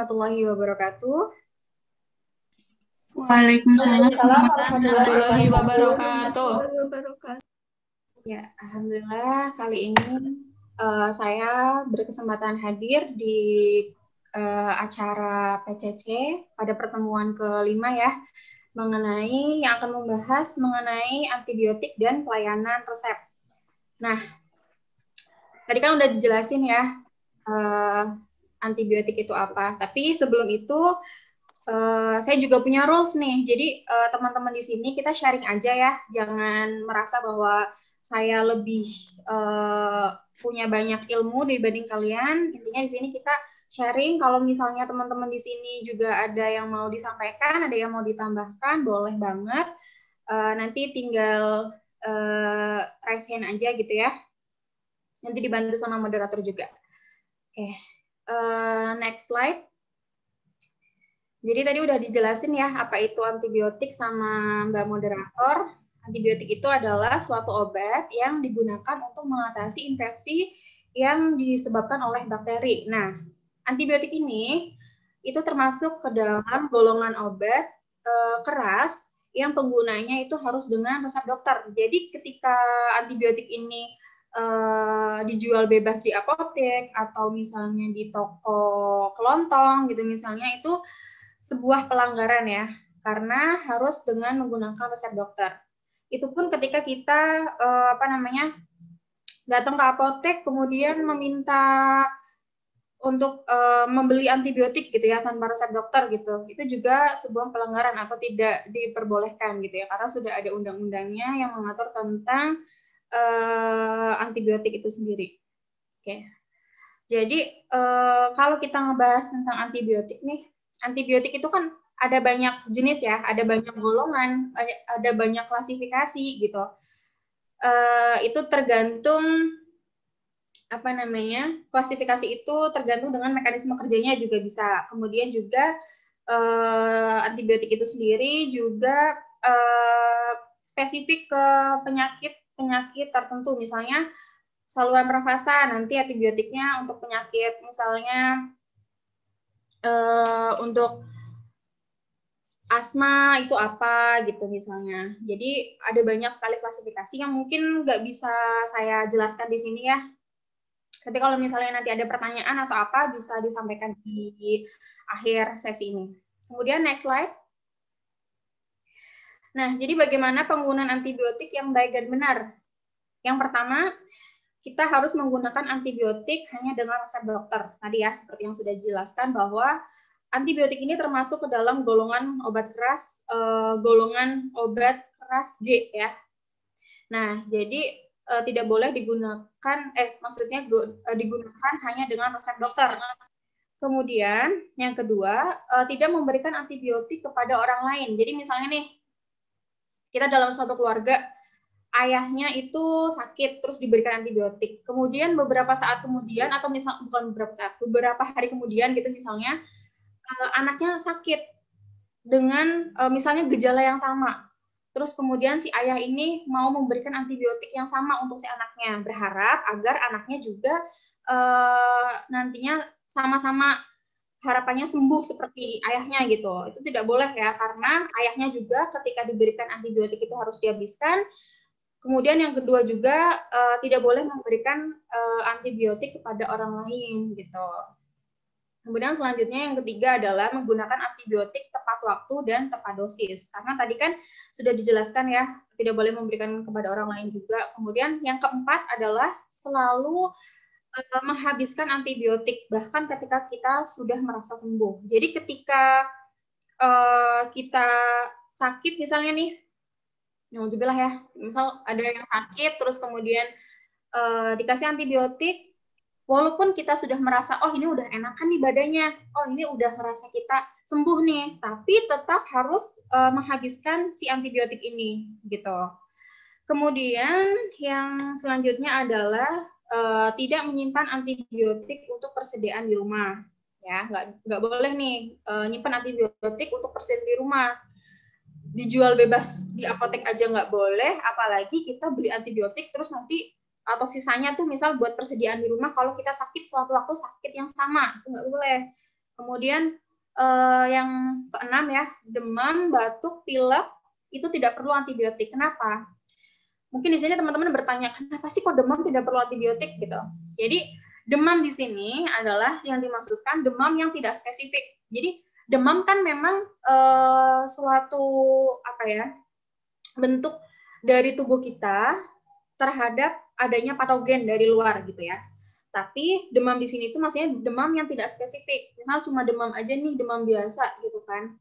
warahmatullahi wabarakatuh. Waalaikumsalam warahmatullahi wabarakatuh. Ya, alhamdulillah kali ini uh, saya berkesempatan hadir di uh, acara PCC pada pertemuan kelima ya mengenai yang akan membahas mengenai antibiotik dan pelayanan resep. Nah, tadi kan udah dijelasin ya uh, antibiotik itu apa. Tapi sebelum itu Uh, saya juga punya rules nih. Jadi uh, teman-teman di sini kita sharing aja ya, jangan merasa bahwa saya lebih uh, punya banyak ilmu dibanding kalian. Intinya di sini kita sharing. Kalau misalnya teman-teman di sini juga ada yang mau disampaikan, ada yang mau ditambahkan, boleh banget. Uh, nanti tinggal uh, raise hand aja gitu ya. Nanti dibantu sama moderator juga. Oke. Okay. Eh, next slide. Jadi tadi udah dijelasin ya apa itu antibiotik sama Mbak moderator. Antibiotik itu adalah suatu obat yang digunakan untuk mengatasi infeksi yang disebabkan oleh bakteri. Nah, antibiotik ini itu termasuk ke dalam golongan obat e, keras yang penggunanya itu harus dengan resep dokter. Jadi ketika antibiotik ini Eh, dijual bebas di apotek atau misalnya di toko kelontong gitu misalnya itu sebuah pelanggaran ya karena harus dengan menggunakan resep dokter. Itu pun ketika kita uh, apa namanya datang ke apotek kemudian meminta untuk uh, membeli antibiotik gitu ya tanpa resep dokter gitu itu juga sebuah pelanggaran atau tidak diperbolehkan gitu ya karena sudah ada undang-undangnya yang mengatur tentang uh, antibiotik itu sendiri. Oke. Okay. Jadi uh, kalau kita ngebahas tentang antibiotik nih, antibiotik itu kan ada banyak jenis ya, ada banyak golongan, eh, ada banyak klasifikasi gitu. Uh, itu tergantung apa namanya klasifikasi itu tergantung dengan mekanisme kerjanya juga bisa. Kemudian juga uh, antibiotik itu sendiri juga uh, spesifik ke penyakit penyakit tertentu misalnya saluran pernafasan nanti antibiotiknya untuk penyakit misalnya eh, untuk asma itu apa gitu misalnya. Jadi ada banyak sekali klasifikasi yang mungkin nggak bisa saya jelaskan di sini ya. Tapi kalau misalnya nanti ada pertanyaan atau apa bisa disampaikan di akhir sesi ini. Kemudian next slide. Nah, jadi bagaimana penggunaan antibiotik yang baik dan benar? Yang pertama, kita harus menggunakan antibiotik hanya dengan resep dokter. Tadi ya, seperti yang sudah dijelaskan bahwa antibiotik ini termasuk ke dalam golongan obat keras, eh, golongan obat keras G ya. Nah, jadi eh, tidak boleh digunakan, eh maksudnya go, eh, digunakan hanya dengan resep dokter. Kemudian yang kedua, tidak memberikan antibiotik kepada orang lain. Jadi misalnya nih, kita dalam suatu keluarga ayahnya itu sakit terus diberikan antibiotik. Kemudian beberapa saat kemudian atau misal bukan beberapa saat, beberapa hari kemudian gitu misalnya eh, anaknya sakit dengan eh, misalnya gejala yang sama. Terus kemudian si ayah ini mau memberikan antibiotik yang sama untuk si anaknya, berharap agar anaknya juga eh, nantinya sama-sama harapannya sembuh seperti ayahnya gitu. Itu tidak boleh ya, karena ayahnya juga ketika diberikan antibiotik itu harus dihabiskan. Kemudian yang kedua juga uh, tidak boleh memberikan uh, antibiotik kepada orang lain gitu. Kemudian selanjutnya yang ketiga adalah menggunakan antibiotik tepat waktu dan tepat dosis. Karena tadi kan sudah dijelaskan ya, tidak boleh memberikan kepada orang lain juga. Kemudian yang keempat adalah selalu Eh, menghabiskan antibiotik bahkan ketika kita sudah merasa sembuh. Jadi ketika uh, kita sakit misalnya nih, jebelah ya, misal ada yang sakit terus kemudian uh, dikasih antibiotik, walaupun kita sudah merasa oh ini udah enakan nih badannya, oh ini udah merasa kita sembuh nih, tapi tetap harus uh, menghabiskan si antibiotik ini gitu. Kemudian yang selanjutnya adalah uh, tidak menyimpan antibiotik untuk persediaan di rumah ya nggak nggak boleh nih uh, nyimpan antibiotik untuk persediaan di rumah dijual bebas di apotek aja nggak boleh apalagi kita beli antibiotik terus nanti atau sisanya tuh misal buat persediaan di rumah kalau kita sakit suatu waktu sakit yang sama nggak boleh kemudian uh, yang keenam ya demam batuk pilek itu tidak perlu antibiotik kenapa mungkin di sini teman-teman bertanya kenapa sih kok demam tidak perlu antibiotik gitu. Jadi demam di sini adalah yang dimaksudkan demam yang tidak spesifik. Jadi demam kan memang uh, suatu apa ya bentuk dari tubuh kita terhadap adanya patogen dari luar gitu ya. Tapi demam di sini itu maksudnya demam yang tidak spesifik. Misal cuma demam aja nih, demam biasa gitu kan.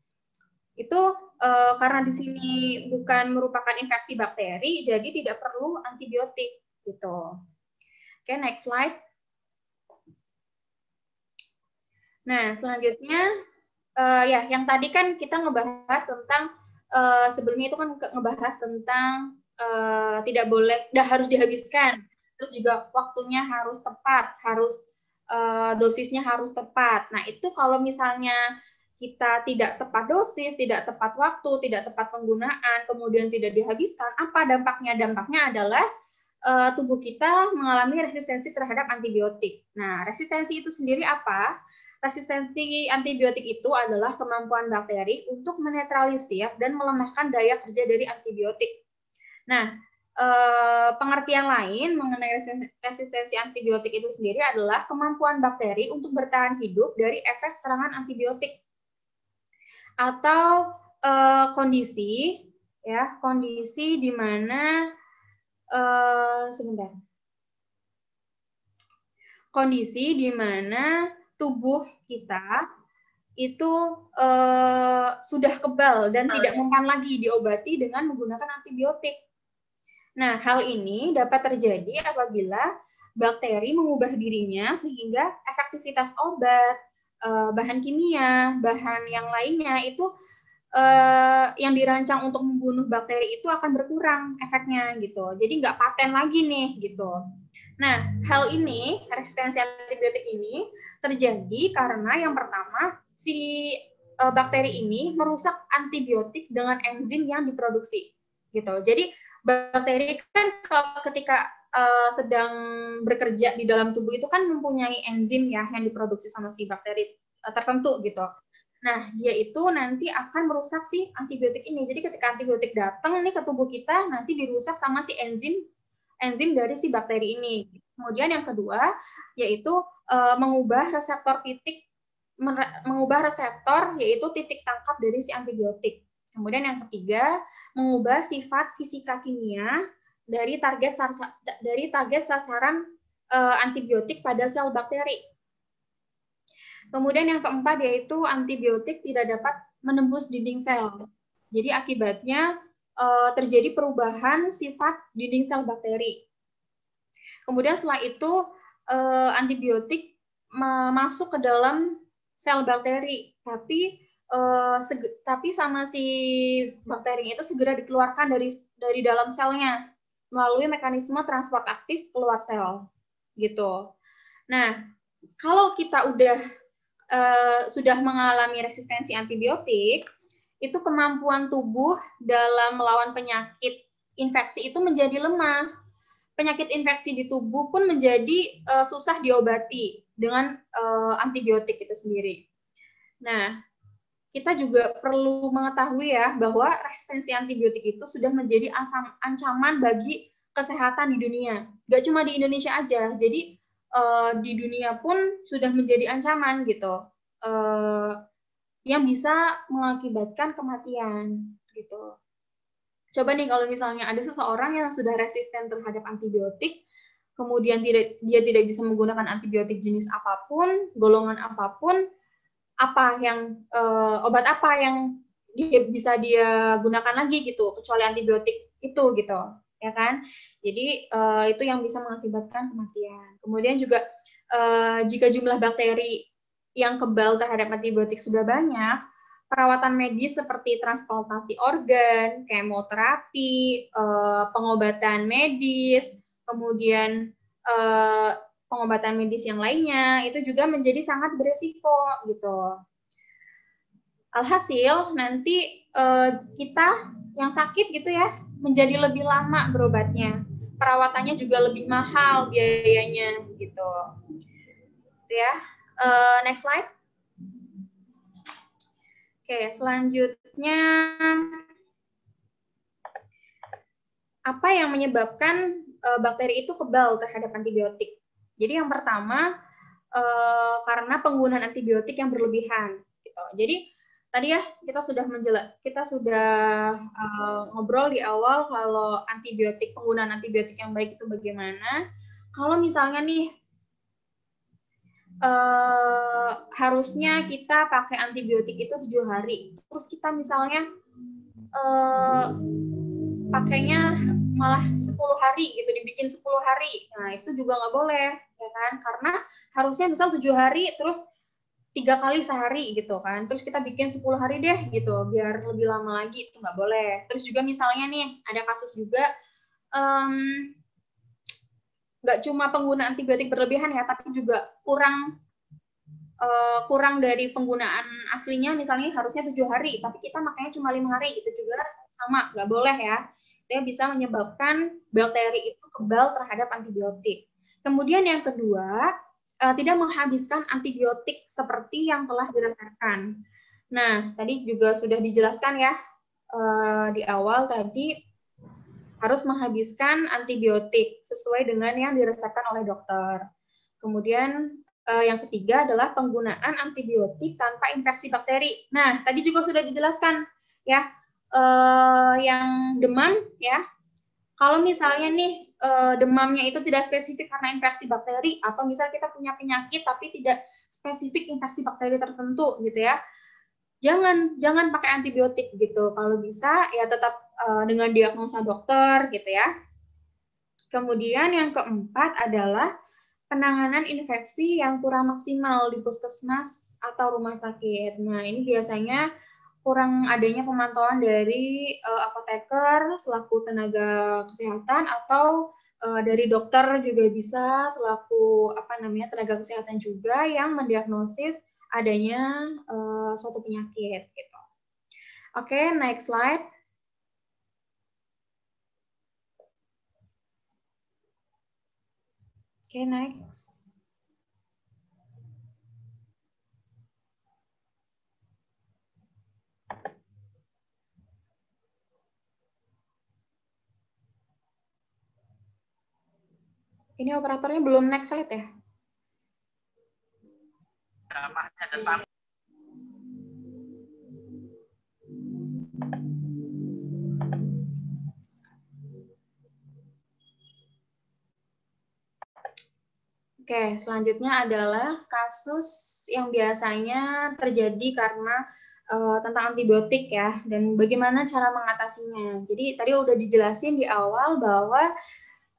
Itu uh, karena di sini bukan merupakan infeksi bakteri, jadi tidak perlu antibiotik gitu. Oke, okay, next slide. Nah, selanjutnya uh, ya yang tadi kan kita ngebahas tentang uh, sebelumnya itu kan ngebahas tentang uh, tidak boleh dah harus dihabiskan. Terus juga waktunya harus tepat, harus uh, dosisnya harus tepat. Nah, itu kalau misalnya kita tidak tepat dosis, tidak tepat waktu, tidak tepat penggunaan, kemudian tidak dihabiskan, apa dampaknya? Dampaknya adalah uh, tubuh kita mengalami resistensi terhadap antibiotik. Nah, resistensi itu sendiri apa? Resistensi antibiotik itu adalah kemampuan bakteri untuk menetralisir dan melemahkan daya kerja dari antibiotik. Nah, eh, pengertian lain mengenai resistensi antibiotik itu sendiri adalah kemampuan bakteri untuk bertahan hidup dari efek serangan antibiotik atau uh, kondisi ya kondisi di mana uh, sebentar kondisi di mana tubuh kita itu uh, sudah kebal dan tidak mempan lagi diobati dengan menggunakan antibiotik. Nah, hal ini dapat terjadi apabila bakteri mengubah dirinya sehingga efektivitas obat uh, bahan kimia, bahan yang lainnya itu uh, yang dirancang untuk membunuh bakteri itu akan berkurang efeknya gitu. Jadi nggak paten lagi nih gitu. Nah, hal ini, resistensi antibiotik ini terjadi karena yang pertama, si uh, bakteri ini merusak antibiotik dengan enzim yang diproduksi gitu. Jadi bakteri kan kalau ketika uh, sedang bekerja di dalam tubuh itu kan mempunyai enzim ya yang diproduksi sama si bakteri uh, tertentu gitu. Nah, dia itu nanti akan merusak si antibiotik ini. Jadi ketika antibiotik datang nih ke tubuh kita, nanti dirusak sama si enzim enzim dari si bakteri ini. Kemudian yang kedua yaitu uh, mengubah reseptor titik mengubah reseptor yaitu titik tangkap dari si antibiotik. Kemudian yang ketiga, mengubah sifat fisika kimia dari target dari target sasaran eh, antibiotik pada sel bakteri. Kemudian yang keempat yaitu antibiotik tidak dapat menembus dinding sel. Jadi akibatnya eh, terjadi perubahan sifat dinding sel bakteri. Kemudian setelah itu eh, antibiotik masuk ke dalam sel bakteri, tapi tapi sama si bakteri itu segera dikeluarkan dari dari dalam selnya melalui mekanisme transport aktif keluar sel gitu. Nah, kalau kita udah uh, sudah mengalami resistensi antibiotik, itu kemampuan tubuh dalam melawan penyakit infeksi itu menjadi lemah. Penyakit infeksi di tubuh pun menjadi uh, susah diobati dengan uh, antibiotik itu sendiri. Nah, kita juga perlu mengetahui ya bahwa resistensi antibiotik itu sudah menjadi asam, ancaman bagi kesehatan di dunia. Gak cuma di Indonesia aja. Jadi uh, di dunia pun sudah menjadi ancaman gitu. Uh, yang bisa mengakibatkan kematian gitu. Coba nih kalau misalnya ada seseorang yang sudah resisten terhadap antibiotik, kemudian tidak dia tidak bisa menggunakan antibiotik jenis apapun, golongan apapun, apa yang uh, obat apa yang dia bisa dia gunakan lagi gitu kecuali antibiotik itu gitu ya kan jadi uh, itu yang bisa mengakibatkan kematian kemudian juga uh, jika jumlah bakteri yang kebal terhadap antibiotik sudah banyak perawatan medis seperti transplantasi organ, kemoterapi, pengobatan medis, kemudian pengobatan medis yang lainnya itu juga menjadi sangat beresiko gitu. Alhasil nanti eh, kita yang sakit gitu ya menjadi lebih lama berobatnya, perawatannya juga lebih mahal biayanya gitu. gitu ya, eh, next slide. Oke, selanjutnya apa yang menyebabkan eh, bakteri itu kebal terhadap antibiotik? Jadi yang pertama eh, karena penggunaan antibiotik yang berlebihan gitu. Jadi tadi ya kita sudah menjelak kita sudah eh, ngobrol di awal kalau antibiotik penggunaan antibiotik yang baik itu bagaimana. Kalau misalnya nih eh, harusnya kita pakai antibiotik itu tujuh hari. Terus kita misalnya eh, pakainya malah 10 hari gitu dibikin 10 hari nah itu juga nggak boleh ya kan karena harusnya misal tujuh hari terus tiga kali sehari gitu kan terus kita bikin 10 hari deh gitu biar lebih lama lagi itu nggak boleh terus juga misalnya nih ada kasus juga nggak um, cuma pengguna antibiotik berlebihan ya tapi juga kurang uh, kurang dari penggunaan aslinya misalnya harusnya tujuh hari tapi kita makanya cuma lima hari itu juga sama, nggak boleh ya. Dia bisa menyebabkan bakteri itu kebal terhadap antibiotik. Kemudian yang kedua, eh, tidak menghabiskan antibiotik seperti yang telah dirasakan. Nah, tadi juga sudah dijelaskan ya eh, di awal tadi harus menghabiskan antibiotik sesuai dengan yang dirasakan oleh dokter. Kemudian eh, yang ketiga adalah penggunaan antibiotik tanpa infeksi bakteri. Nah, tadi juga sudah dijelaskan ya uh, yang demam ya. Kalau misalnya nih uh, demamnya itu tidak spesifik karena infeksi bakteri atau misal kita punya penyakit tapi tidak spesifik infeksi bakteri tertentu gitu ya. Jangan jangan pakai antibiotik gitu. Kalau bisa ya tetap uh, dengan diagnosa dokter gitu ya. Kemudian yang keempat adalah penanganan infeksi yang kurang maksimal di puskesmas atau rumah sakit. Nah, ini biasanya kurang adanya pemantauan dari uh, apoteker selaku tenaga kesehatan atau uh, dari dokter juga bisa selaku apa namanya tenaga kesehatan juga yang mendiagnosis adanya uh, suatu penyakit gitu. Oke, okay, next slide. Oke, okay, next. Ini operatornya belum next slide ya? ada sama. Oke, selanjutnya adalah kasus yang biasanya terjadi karena uh, tentang antibiotik ya dan bagaimana cara mengatasinya. Jadi tadi udah dijelasin di awal bahwa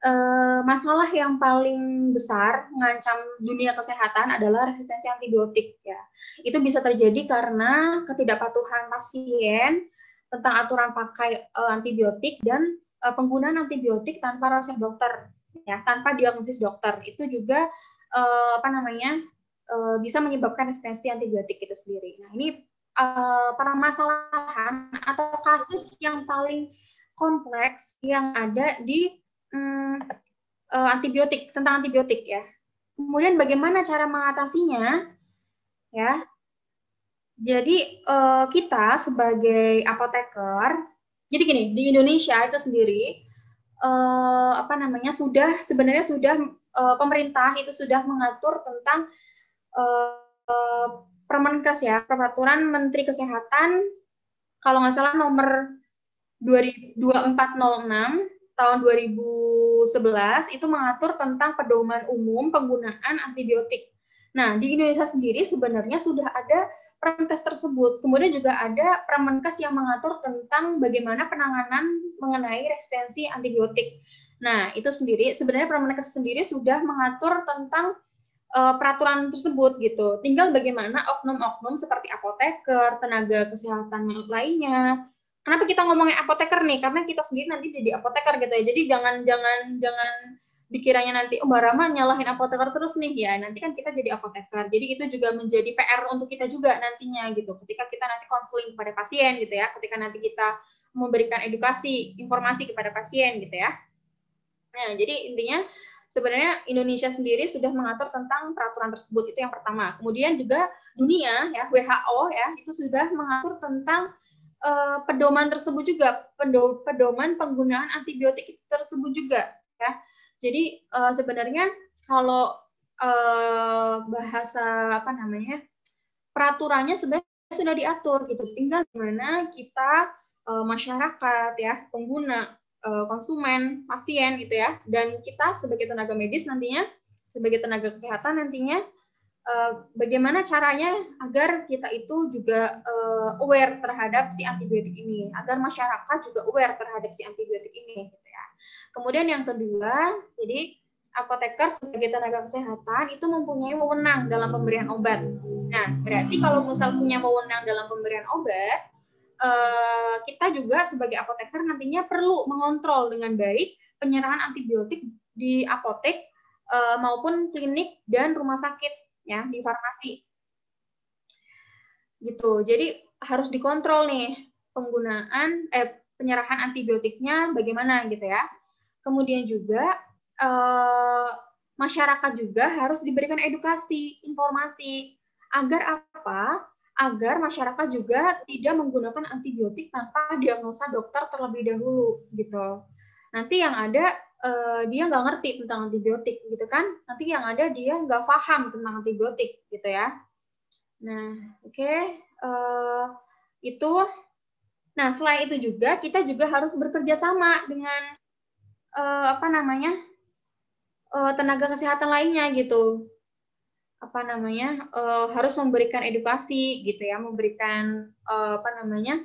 uh, masalah yang paling besar mengancam dunia kesehatan adalah resistensi antibiotik ya. Itu bisa terjadi karena ketidakpatuhan pasien tentang aturan pakai uh, antibiotik dan uh, penggunaan antibiotik tanpa resep dokter ya, tanpa diagnosis dokter. Itu juga uh, apa namanya? Uh, bisa menyebabkan resistensi antibiotik itu sendiri. Nah, ini para permasalahan atau kasus yang paling kompleks yang ada di hmm, uh, antibiotik tentang antibiotik ya. Kemudian bagaimana cara mengatasinya? Ya. Jadi uh, kita sebagai apoteker, jadi gini di Indonesia itu sendiri uh, apa namanya sudah sebenarnya sudah uh, pemerintah itu sudah mengatur tentang uh, Permenkes ya, peraturan Menteri Kesehatan kalau nggak salah nomor 2406 tahun 2011 itu mengatur tentang pedoman umum penggunaan antibiotik. Nah, di Indonesia sendiri sebenarnya sudah ada Permenkes tersebut. Kemudian juga ada Permenkes yang mengatur tentang bagaimana penanganan mengenai resistensi antibiotik. Nah, itu sendiri sebenarnya Permenkes sendiri sudah mengatur tentang uh, peraturan tersebut gitu. Tinggal bagaimana oknum-oknum seperti apoteker, tenaga kesehatan lainnya, kenapa kita ngomongin apoteker nih? Karena kita sendiri nanti jadi apoteker gitu ya. Jadi jangan jangan jangan dikiranya nanti oh Mbak Rama nyalahin apoteker terus nih ya nanti kan kita jadi apoteker jadi itu juga menjadi PR untuk kita juga nantinya gitu ketika kita nanti konseling kepada pasien gitu ya ketika nanti kita memberikan edukasi informasi kepada pasien gitu ya nah jadi intinya sebenarnya Indonesia sendiri sudah mengatur tentang peraturan tersebut itu yang pertama kemudian juga dunia ya WHO ya itu sudah mengatur tentang uh, pedoman tersebut juga pedoman penggunaan antibiotik itu tersebut juga ya jadi uh, sebenarnya kalau uh, bahasa apa namanya peraturannya sebenarnya sudah diatur gitu tinggal gimana kita uh, masyarakat ya pengguna uh, konsumen pasien gitu ya dan kita sebagai tenaga medis nantinya sebagai tenaga kesehatan nantinya Eh, bagaimana caranya agar kita itu juga uh, aware terhadap si antibiotik ini, agar masyarakat juga aware terhadap si antibiotik ini. Gitu ya. Kemudian yang kedua, jadi apoteker sebagai tenaga kesehatan itu mempunyai wewenang dalam pemberian obat. Nah, berarti kalau misal punya wewenang dalam pemberian obat, eh, kita juga sebagai apoteker nantinya perlu mengontrol dengan baik penyerahan antibiotik di apotek maupun klinik dan rumah sakit ya di farmasi. Gitu. Jadi harus dikontrol nih penggunaan eh penyerahan antibiotiknya bagaimana gitu ya. Kemudian juga eh, masyarakat juga harus diberikan edukasi, informasi agar apa? Agar masyarakat juga tidak menggunakan antibiotik tanpa diagnosa dokter terlebih dahulu gitu. Nanti yang ada uh, dia nggak ngerti tentang antibiotik gitu kan nanti yang ada dia nggak paham tentang antibiotik gitu ya nah oke okay. uh, eh, itu nah selain itu juga kita juga harus bekerja sama dengan uh, apa namanya uh, tenaga kesehatan lainnya gitu apa namanya uh, harus memberikan edukasi gitu ya memberikan uh, apa namanya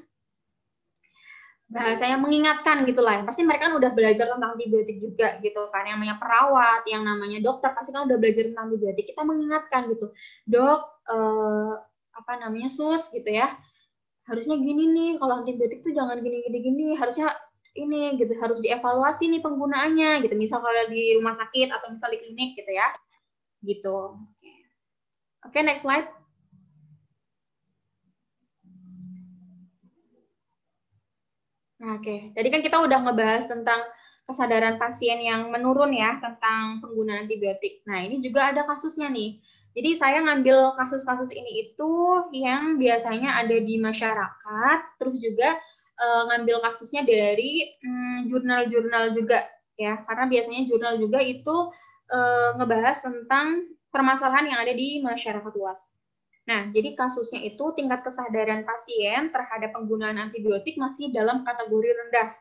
bahasa yang mengingatkan gitulah ya. Pasti mereka kan udah belajar tentang antibiotik juga gitu kan. Yang namanya perawat, yang namanya dokter pasti kan udah belajar tentang antibiotik. Kita mengingatkan gitu. Dok eh, apa namanya sus gitu ya. Harusnya gini nih kalau antibiotik tuh jangan gini-gini gini. Harusnya ini gitu harus dievaluasi nih penggunaannya gitu. Misal kalau di rumah sakit atau misal di klinik gitu ya. Gitu. Oke, okay. okay, next slide. Nah, oke, jadi kan kita udah ngebahas tentang kesadaran pasien yang menurun ya tentang penggunaan antibiotik. Nah ini juga ada kasusnya nih. Jadi saya ngambil kasus-kasus ini itu yang biasanya ada di masyarakat, terus juga uh, ngambil kasusnya dari hmm, jurnal-jurnal hmm, juga ya, karena biasanya jurnal juga itu uh, ngebahas tentang permasalahan yang ada di masyarakat luas. Nah, jadi kasusnya itu tingkat kesadaran pasien terhadap penggunaan antibiotik masih dalam kategori rendah.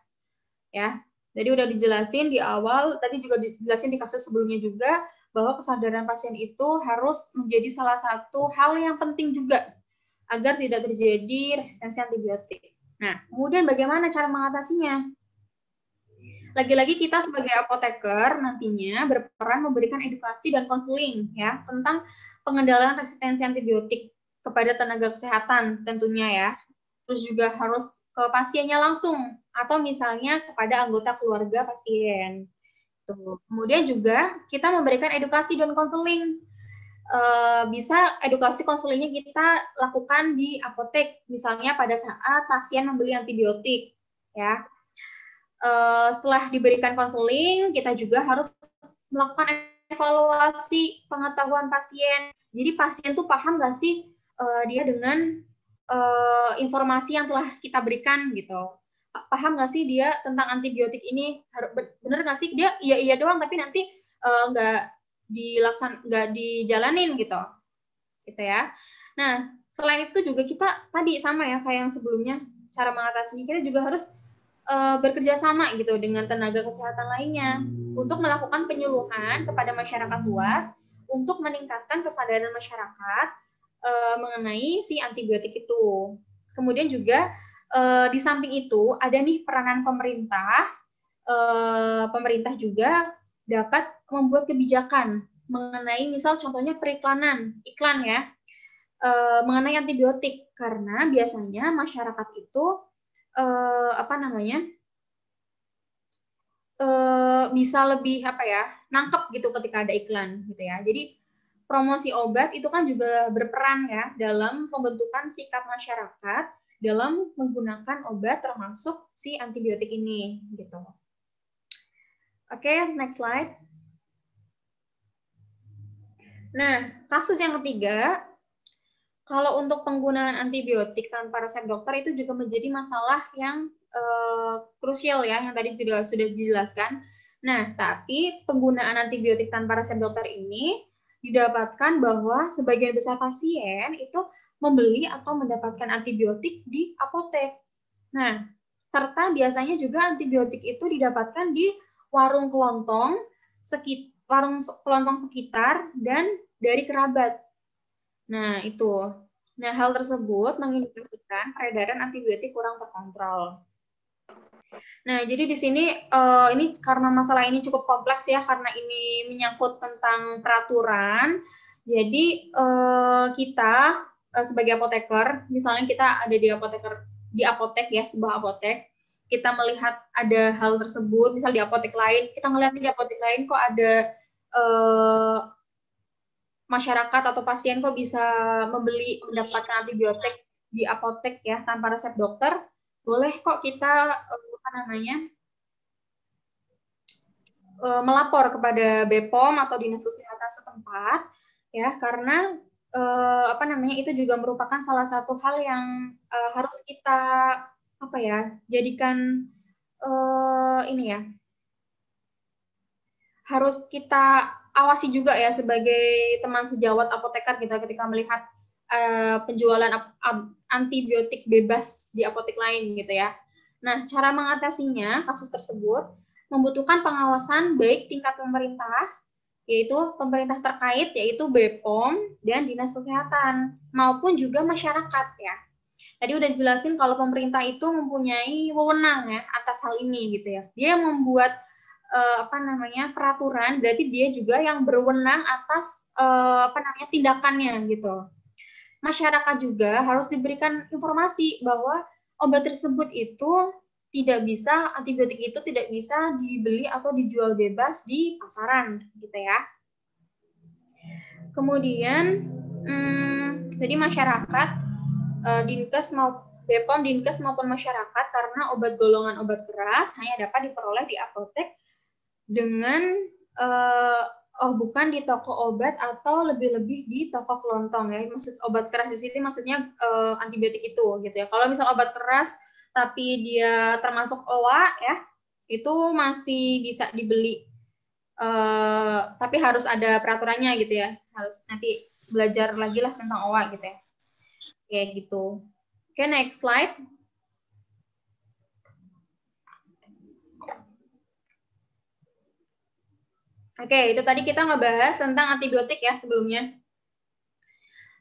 Ya. Jadi udah dijelasin di awal, tadi juga dijelasin di kasus sebelumnya juga bahwa kesadaran pasien itu harus menjadi salah satu hal yang penting juga agar tidak terjadi resistensi antibiotik. Nah, kemudian bagaimana cara mengatasinya? Lagi-lagi kita sebagai apoteker nantinya berperan memberikan edukasi dan konseling ya tentang pengendalian resistensi antibiotik kepada tenaga kesehatan tentunya ya. Terus juga harus ke pasiennya langsung atau misalnya kepada anggota keluarga pasien. Tuh. Kemudian juga kita memberikan edukasi dan konseling. E, bisa edukasi konselingnya kita lakukan di apotek, misalnya pada saat pasien membeli antibiotik, ya uh, setelah diberikan konseling, kita juga harus melakukan evaluasi pengetahuan pasien. Jadi pasien tuh paham nggak sih uh, dia dengan uh, informasi yang telah kita berikan gitu. Paham nggak sih dia tentang antibiotik ini? Bener nggak sih dia iya iya doang tapi nanti nggak uh, dilaksan nggak dijalanin gitu, gitu ya. Nah selain itu juga kita tadi sama ya kayak yang sebelumnya cara mengatasinya kita juga harus uh, bekerja sama gitu dengan tenaga kesehatan lainnya hmm. untuk melakukan penyuluhan kepada masyarakat luas untuk meningkatkan kesadaran masyarakat uh, mengenai si antibiotik itu. Kemudian juga uh, di samping itu ada nih peranan pemerintah, uh, pemerintah juga dapat membuat kebijakan mengenai misal contohnya periklanan, iklan ya, mengenai antibiotik karena biasanya masyarakat itu uh, apa namanya uh, bisa lebih apa ya nangkep gitu ketika ada iklan gitu ya jadi promosi obat itu kan juga berperan ya dalam pembentukan sikap masyarakat dalam menggunakan obat termasuk si antibiotik ini gitu. Oke, okay, next slide. Nah, kasus yang ketiga kalau untuk penggunaan antibiotik tanpa resep dokter itu juga menjadi masalah yang uh, krusial ya, yang tadi juga sudah dijelaskan. Nah, tapi penggunaan antibiotik tanpa resep dokter ini didapatkan bahwa sebagian besar pasien itu membeli atau mendapatkan antibiotik di apotek. Nah, serta biasanya juga antibiotik itu didapatkan di warung kelontong, sekitar, warung kelontong sekitar dan dari kerabat. Nah, itu. Nah, hal tersebut mengindikasikan peredaran antibiotik kurang terkontrol. Nah, jadi di sini uh, ini karena masalah ini cukup kompleks ya karena ini menyangkut tentang peraturan. Jadi uh, kita eh, sebagai apoteker, misalnya kita ada di apoteker di apotek ya sebuah apotek, kita melihat ada hal tersebut, misal di apotek lain, kita melihat di apotek lain kok ada uh, masyarakat atau pasien kok bisa membeli iya. mendapatkan antibiotik di apotek ya tanpa resep dokter, boleh kok kita eh, apa namanya eh, melapor kepada BPOM atau dinas kesehatan setempat ya karena eh, apa namanya itu juga merupakan salah satu hal yang harus kita apa ya jadikan ini ya harus kita awasi juga ya sebagai teman sejawat apoteker gitu ketika melihat uh, penjualan antibiotik bebas di apotek lain gitu ya. Nah, cara mengatasinya kasus tersebut membutuhkan pengawasan baik tingkat pemerintah yaitu pemerintah terkait yaitu BPOM dan Dinas Kesehatan maupun juga masyarakat ya. Tadi udah dijelasin kalau pemerintah itu mempunyai wewenang ya atas hal ini gitu ya. Dia yang membuat uh, apa namanya peraturan berarti dia juga yang berwenang atas uh, apa namanya tindakannya gitu masyarakat juga harus diberikan informasi bahwa obat tersebut itu tidak bisa antibiotik itu tidak bisa dibeli atau dijual bebas di pasaran gitu ya kemudian hmm, jadi masyarakat uh, dinkes mau Bepom, Dinkes maupun masyarakat karena obat golongan obat keras hanya dapat diperoleh di apotek dengan uh, oh bukan di toko obat atau lebih-lebih di toko kelontong ya. Maksud obat keras di sini maksudnya uh, antibiotik itu gitu ya. Kalau misal obat keras tapi dia termasuk OA ya, itu masih bisa dibeli. Uh, tapi harus ada peraturannya gitu ya. Harus nanti belajar lagi lah tentang OA gitu ya. Kayak gitu. Oke, okay, next slide. Oke, itu tadi kita ngebahas tentang antibiotik ya sebelumnya.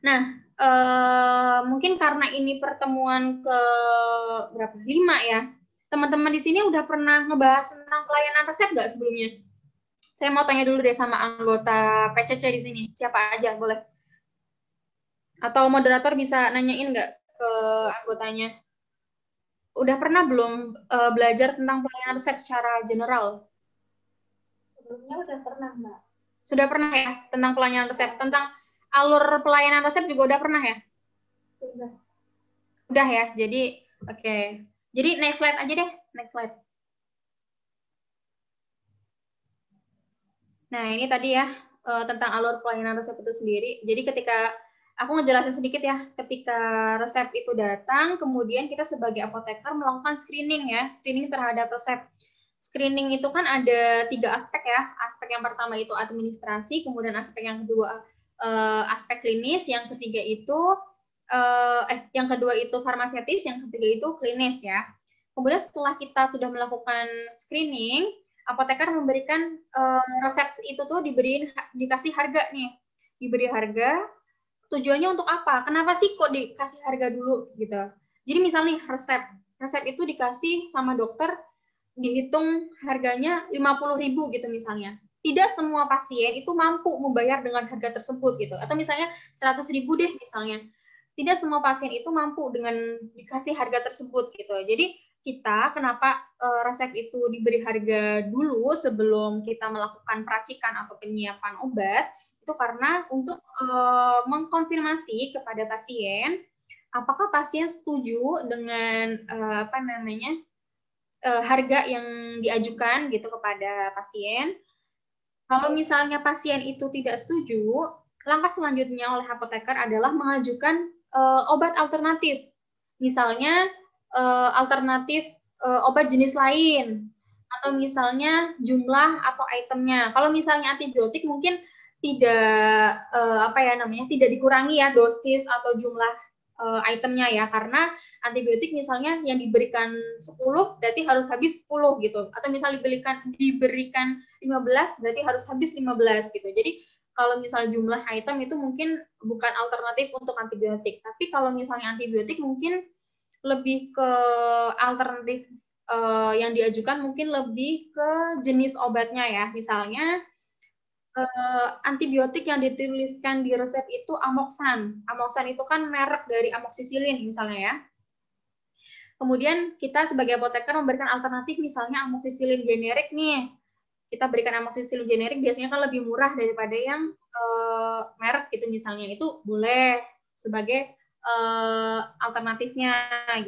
Nah, eh, mungkin karena ini pertemuan ke berapa? Lima ya. Teman-teman di sini udah pernah ngebahas tentang pelayanan resep nggak sebelumnya? Saya mau tanya dulu deh sama anggota PCC di sini. Siapa aja boleh? Atau moderator bisa nanyain nggak ke anggotanya? Udah pernah belum eh, belajar tentang pelayanan resep secara general? sebelumnya udah pernah mbak sudah pernah ya tentang pelayanan resep tentang alur pelayanan resep juga udah pernah ya sudah udah ya jadi oke okay. jadi next slide aja deh next slide nah ini tadi ya eh, tentang alur pelayanan resep itu sendiri jadi ketika aku ngejelasin sedikit ya. Ketika resep itu datang, kemudian kita sebagai apoteker melakukan screening ya, screening terhadap resep screening itu kan ada tiga aspek ya. Aspek yang pertama itu administrasi, kemudian aspek yang kedua eh, aspek klinis, yang ketiga itu eh, eh yang kedua itu farmasetis, yang ketiga itu klinis ya. Kemudian setelah kita sudah melakukan screening, apoteker memberikan eh, resep itu tuh diberi dikasih harga nih. Diberi harga tujuannya untuk apa? Kenapa sih kok dikasih harga dulu gitu? Jadi misalnya resep, resep itu dikasih sama dokter dihitung harganya 50.000 gitu misalnya. Tidak semua pasien itu mampu membayar dengan harga tersebut gitu. Atau misalnya 100.000 deh misalnya. Tidak semua pasien itu mampu dengan dikasih harga tersebut gitu. Jadi kita kenapa uh, resep itu diberi harga dulu sebelum kita melakukan peracikan atau penyiapan obat itu karena untuk uh, mengkonfirmasi kepada pasien apakah pasien setuju dengan uh, apa namanya uh, harga yang diajukan gitu kepada pasien. Kalau misalnya pasien itu tidak setuju, langkah selanjutnya oleh apoteker adalah mengajukan uh, obat alternatif. Misalnya uh, alternatif uh, obat jenis lain atau misalnya jumlah atau itemnya. Kalau misalnya antibiotik mungkin tidak uh, apa ya namanya tidak dikurangi ya dosis atau jumlah uh, itemnya ya karena antibiotik misalnya yang diberikan 10 berarti harus habis 10 gitu atau misalnya diberikan diberikan 15 berarti harus habis 15 gitu. Jadi kalau misalnya jumlah item itu mungkin bukan alternatif untuk antibiotik, tapi kalau misalnya antibiotik mungkin lebih ke alternatif uh, yang diajukan mungkin lebih ke jenis obatnya ya. Misalnya uh, antibiotik yang dituliskan di resep itu amoksan. Amoksan itu kan merek dari amoxicillin misalnya ya. Kemudian kita sebagai apoteker memberikan alternatif misalnya amoxicillin generik nih. Kita berikan amoxicillin generik biasanya kan lebih murah daripada yang uh, merek gitu misalnya. Itu boleh sebagai uh, alternatifnya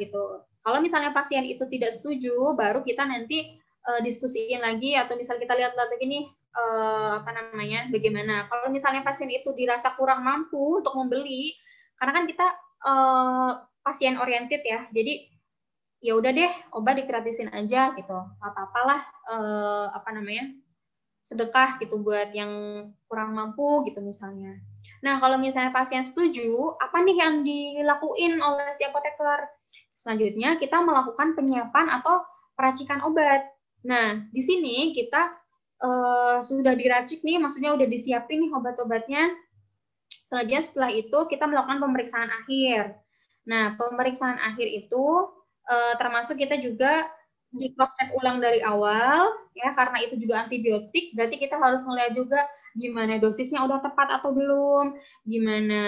gitu. Kalau misalnya pasien itu tidak setuju, baru kita nanti uh, diskusiin lagi atau misal kita lihat lagi nih uh, apa namanya bagaimana kalau misalnya pasien itu dirasa kurang mampu untuk membeli karena kan kita uh, pasien oriented ya jadi ya udah deh obat dikratisin aja gitu apa apalah uh, eh, apa namanya sedekah gitu buat yang kurang mampu gitu misalnya nah kalau misalnya pasien setuju apa nih yang dilakuin oleh si apoteker selanjutnya kita melakukan penyiapan atau peracikan obat nah di sini kita uh, sudah diracik nih, maksudnya udah disiapin nih obat-obatnya. Selanjutnya setelah itu kita melakukan pemeriksaan akhir. Nah, pemeriksaan akhir itu uh, termasuk kita juga di proses ulang dari awal ya karena itu juga antibiotik berarti kita harus melihat juga gimana dosisnya udah tepat atau belum gimana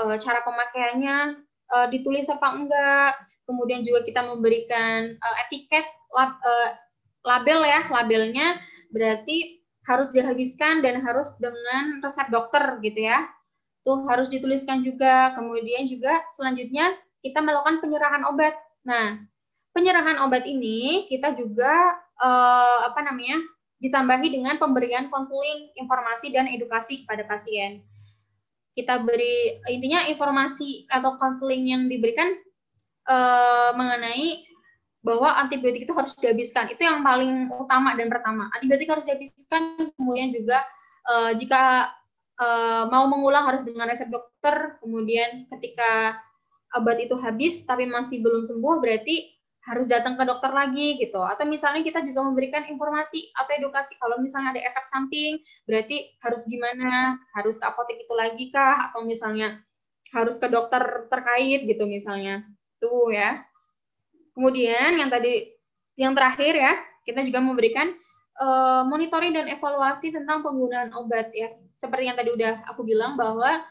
uh, cara pemakaiannya uh, ditulis apa enggak kemudian juga kita memberikan uh, etiket lab, label ya labelnya berarti harus dihabiskan dan harus dengan resep dokter gitu ya. Tuh harus dituliskan juga. Kemudian juga selanjutnya kita melakukan penyerahan obat. Nah, penyerahan obat ini kita juga eh, apa namanya? ditambahi dengan pemberian konseling, informasi dan edukasi kepada pasien. Kita beri intinya informasi atau konseling yang diberikan eh, mengenai bahwa antibiotik itu harus dihabiskan. Itu yang paling utama dan pertama. Antibiotik harus dihabiskan, kemudian juga uh, jika uh, mau mengulang harus dengan resep dokter, kemudian ketika obat itu habis tapi masih belum sembuh berarti harus datang ke dokter lagi gitu. Atau misalnya kita juga memberikan informasi atau edukasi kalau misalnya ada efek samping, berarti harus gimana? Harus ke apotek itu lagi kah atau misalnya harus ke dokter terkait gitu misalnya. Tuh ya. Kemudian yang tadi yang terakhir ya, kita juga memberikan uh, monitoring dan evaluasi tentang penggunaan obat ya. Seperti yang tadi udah aku bilang bahwa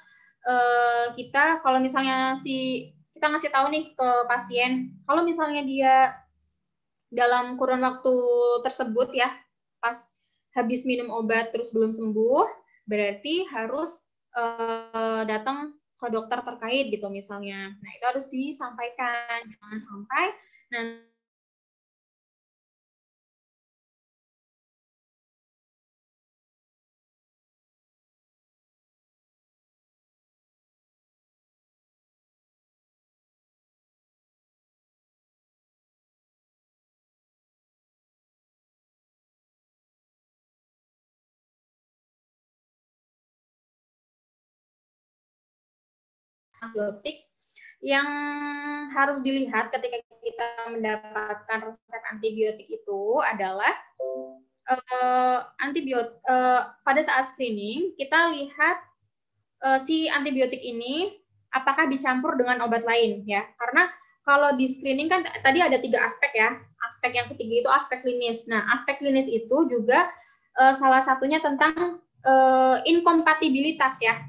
uh, kita kalau misalnya si kita ngasih tahu nih ke pasien, kalau misalnya dia dalam kurun waktu tersebut ya, pas habis minum obat terus belum sembuh, berarti harus uh, datang ke dokter terkait gitu misalnya. Nah itu harus disampaikan jangan sampai nanti antibiotik yang harus dilihat ketika kita mendapatkan resep antibiotik itu adalah uh, eh, antibiotik uh, eh, pada saat screening kita lihat uh, si antibiotik ini apakah dicampur dengan obat lain ya karena kalau di screening kan tadi ada tiga aspek ya aspek yang ketiga itu aspek klinis nah aspek klinis itu juga uh, salah satunya tentang uh, inkompatibilitas ya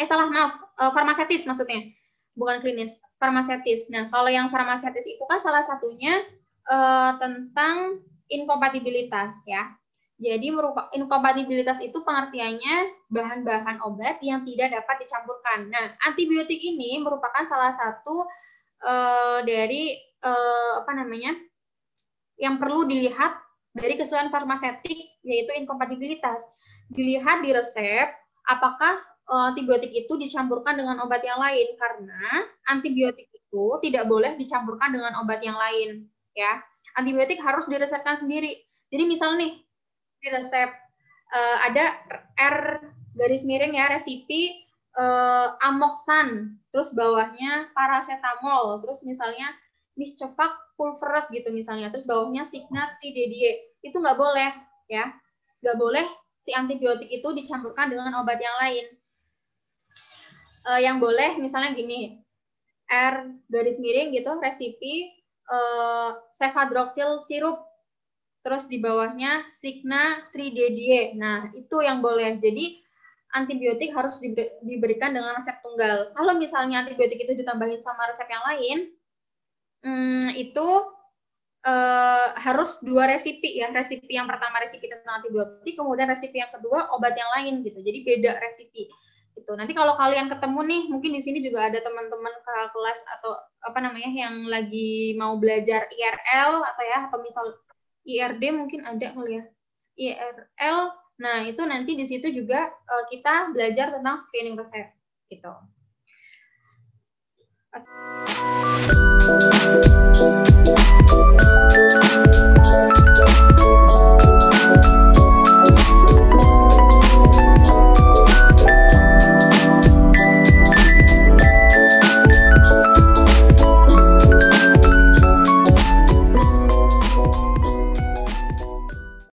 eh salah maaf, uh, farmasetis maksudnya, bukan klinis, farmasetis. Nah, kalau yang farmasetis itu kan salah satunya uh, tentang inkompatibilitas ya. Jadi merupakan inkompatibilitas itu pengertiannya bahan-bahan obat yang tidak dapat dicampurkan. Nah, antibiotik ini merupakan salah satu uh, dari uh, apa namanya yang perlu dilihat dari kesulitan farmasetik yaitu inkompatibilitas. Dilihat di resep apakah Eh, antibiotik itu dicampurkan dengan obat yang lain karena antibiotik itu tidak boleh dicampurkan dengan obat yang lain ya. Antibiotik harus diresepkan sendiri. Jadi misal nih di resep uh, ada R garis miring ya resipi uh, eh, amoksan, terus bawahnya paracetamol, terus misalnya miscepak pulveres gitu misalnya, terus bawahnya signa tridedie. Itu nggak boleh ya. Nggak boleh si antibiotik itu dicampurkan dengan obat yang lain uh, yang boleh misalnya gini R garis miring gitu resipi uh, cefadroxil sirup terus di bawahnya signa 3 d Nah, itu yang boleh. Jadi antibiotik harus diberikan dengan resep tunggal. Kalau misalnya antibiotik itu ditambahin sama resep yang lain, hmm, itu eh, harus dua resipi ya. Resipi yang pertama resipi tentang antibiotik, kemudian resipi yang kedua obat yang lain gitu. Jadi beda resipi itu nanti kalau kalian ketemu nih mungkin di sini juga ada teman-teman ke kelas atau apa namanya yang lagi mau belajar IRL atau ya atau misal IRD mungkin ada kali ya IRL nah itu nanti di situ juga uh, kita belajar tentang screening resep gitu okay.